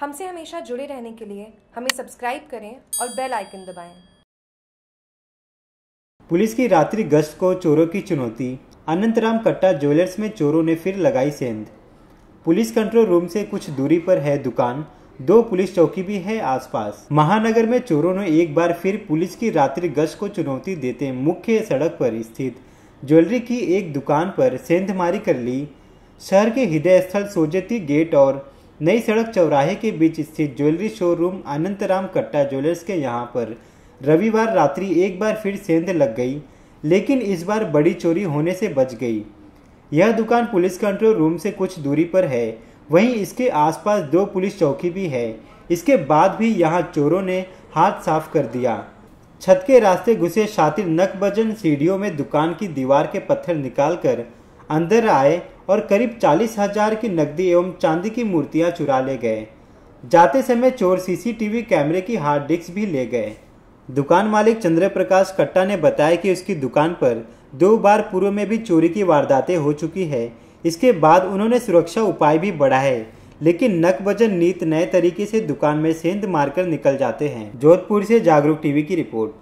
हमसे हमेशा जुड़े रहने के लिए हमें सब्सक्राइब करें और बेल आइकन दबाएं। पुलिस की रात्रि गश्त को चोरों की चुनौती अनंतराम कट्टा ज्वेलर्स में चोरों ने फिर लगाई सेंध पुलिस कंट्रोल रूम से कुछ दूरी पर है दुकान दो पुलिस चौकी भी है आसपास महानगर में चोरों ने एक बार फिर पुलिस की रात्रि गश्त को चुनौती देते मुख्य सड़क पर स्थित ज्वेलरी की एक दुकान पर सेंधमारी कर ली शहर के हृदय स्थल सोजती गेट और नई सड़क चौराहे के बीच स्थित ज्वेलरी शोरूम अनंतराम कट्टा ज्वेलर्स के यहाँ पर रविवार रात्रि एक बार फिर सेंध लग गई लेकिन इस बार बड़ी चोरी होने से बच गई यह दुकान पुलिस कंट्रोल रूम से कुछ दूरी पर है वहीं इसके आसपास दो पुलिस चौकी भी है इसके बाद भी यहाँ चोरों ने हाथ साफ कर दिया छत के रास्ते घुसे शातिर नकबजन सीढ़ियों में दुकान की दीवार के पत्थर निकालकर अंदर आए और करीब चालीस हजार की नकदी एवं चांदी की मूर्तियां चुरा ले गए जाते समय चोर सीसीटीवी कैमरे की हार्ड डिस्क भी ले गए दुकान मालिक चंद्र प्रकाश कट्टा ने बताया कि उसकी दुकान पर दो बार पूर्व में भी चोरी की वारदातें हो चुकी है इसके बाद उन्होंने सुरक्षा उपाय भी बढ़ाए लेकिन नक वजन नीत नए तरीके से दुकान में सेंध मारकर निकल जाते हैं जोधपुर से जागरूक टीवी की रिपोर्ट